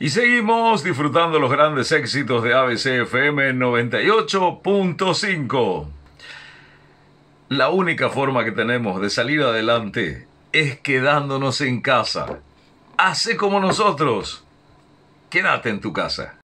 Y seguimos disfrutando los grandes éxitos de ABC FM 98.5. La única forma que tenemos de salir adelante es quedándonos en casa. Hace como nosotros. Quédate en tu casa.